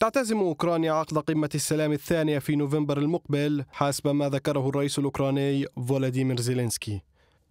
تعتزم أوكرانيا عقد قمة السلام الثانية في نوفمبر المقبل حسب ما ذكره الرئيس الأوكراني فولاديمير زيلينسكي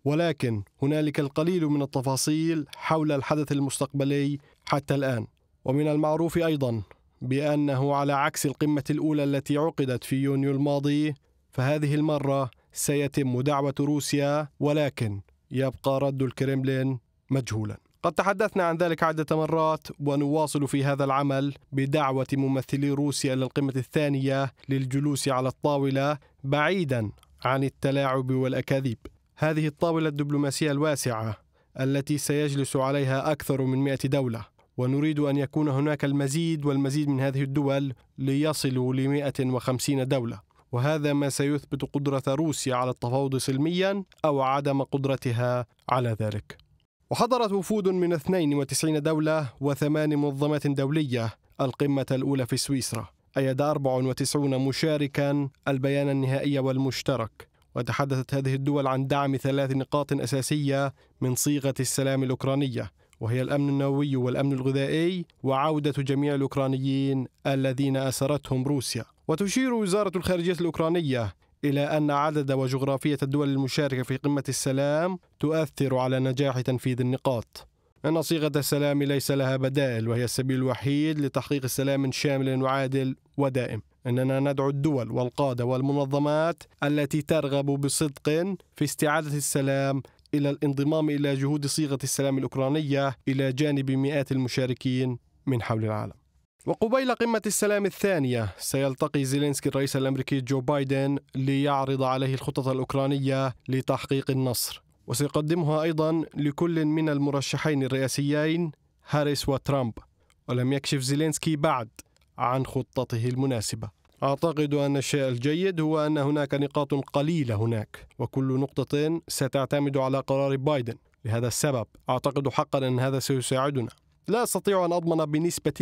ولكن هنالك القليل من التفاصيل حول الحدث المستقبلي حتى الآن ومن المعروف أيضا بأنه على عكس القمة الأولى التي عقدت في يونيو الماضي فهذه المرة سيتم دعوة روسيا ولكن يبقى رد الكرملين مجهولا قد تحدثنا عن ذلك عدة مرات ونواصل في هذا العمل بدعوة ممثلي روسيا إلى القمة الثانية للجلوس على الطاولة بعيدا عن التلاعب والأكاذيب هذه الطاولة الدبلوماسية الواسعة التي سيجلس عليها أكثر من 100 دولة ونريد أن يكون هناك المزيد والمزيد من هذه الدول ليصلوا ل 150 دولة وهذا ما سيثبت قدرة روسيا على التفاوض سلميا أو عدم قدرتها على ذلك وحضرت وفود من 92 دولة وثمان منظمات دولية القمة الأولى في سويسرا أيد 94 مشاركا البيان النهائي والمشترك وتحدثت هذه الدول عن دعم ثلاث نقاط أساسية من صيغة السلام الأوكرانية وهي الأمن النووي والأمن الغذائي وعودة جميع الأوكرانيين الذين أسرتهم روسيا وتشير وزارة الخارجية الأوكرانية إلى أن عدد وجغرافية الدول المشاركة في قمة السلام تؤثر على نجاح تنفيذ النقاط أن صيغة السلام ليس لها بدائل وهي السبيل الوحيد لتحقيق سلام شامل وعادل ودائم أننا ندعو الدول والقادة والمنظمات التي ترغب بصدق في استعادة السلام إلى الانضمام إلى جهود صيغة السلام الأوكرانية إلى جانب مئات المشاركين من حول العالم وقبيل قمة السلام الثانية سيلتقي زيلينسكي الرئيس الأمريكي جو بايدن ليعرض عليه الخطط الأوكرانية لتحقيق النصر وسيقدمها أيضا لكل من المرشحين الرئاسيين هاريس وترامب ولم يكشف زيلينسكي بعد عن خطته المناسبة أعتقد أن الشيء الجيد هو أن هناك نقاط قليلة هناك وكل نقطة ستعتمد على قرار بايدن لهذا السبب أعتقد حقا أن هذا سيساعدنا لا أستطيع أن أضمن بنسبة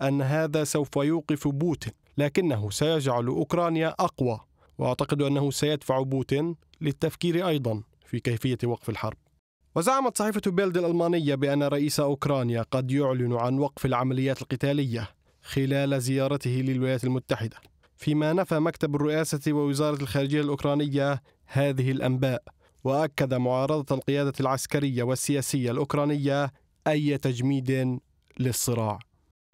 100% أن هذا سوف يوقف بوتين لكنه سيجعل أوكرانيا أقوى وأعتقد أنه سيدفع بوتين للتفكير أيضا في كيفية وقف الحرب وزعمت صحيفة بيلد الألمانية بأن رئيس أوكرانيا قد يعلن عن وقف العمليات القتالية خلال زيارته للولايات المتحدة فيما نفى مكتب الرئاسة ووزارة الخارجية الأوكرانية هذه الأنباء وأكد معارضة القيادة العسكرية والسياسية الأوكرانية أي تجميد للصراع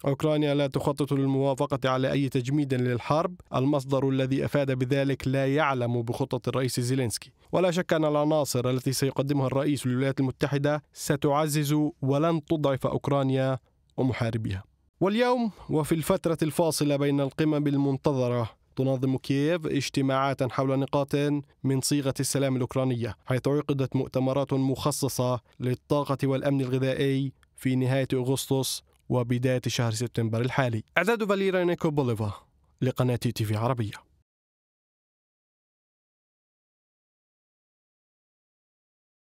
أوكرانيا لا تخطط للموافقة على أي تجميد للحرب المصدر الذي أفاد بذلك لا يعلم بخطة الرئيس زيلينسكي ولا شك أن العناصر التي سيقدمها الرئيس للولايات المتحدة ستعزز ولن تضعف أوكرانيا ومحاربيها واليوم وفي الفترة الفاصلة بين القمم المنتظرة تنظم كييف اجتماعات حول نقاط من صيغة السلام الأوكرانية حيث عقدت مؤتمرات مخصصة للطاقة والأمن الغذائي في نهاية أغسطس وبداية شهر سبتمبر الحالي أعداد فاليرا نيكو بوليفا لقناة تي في عربية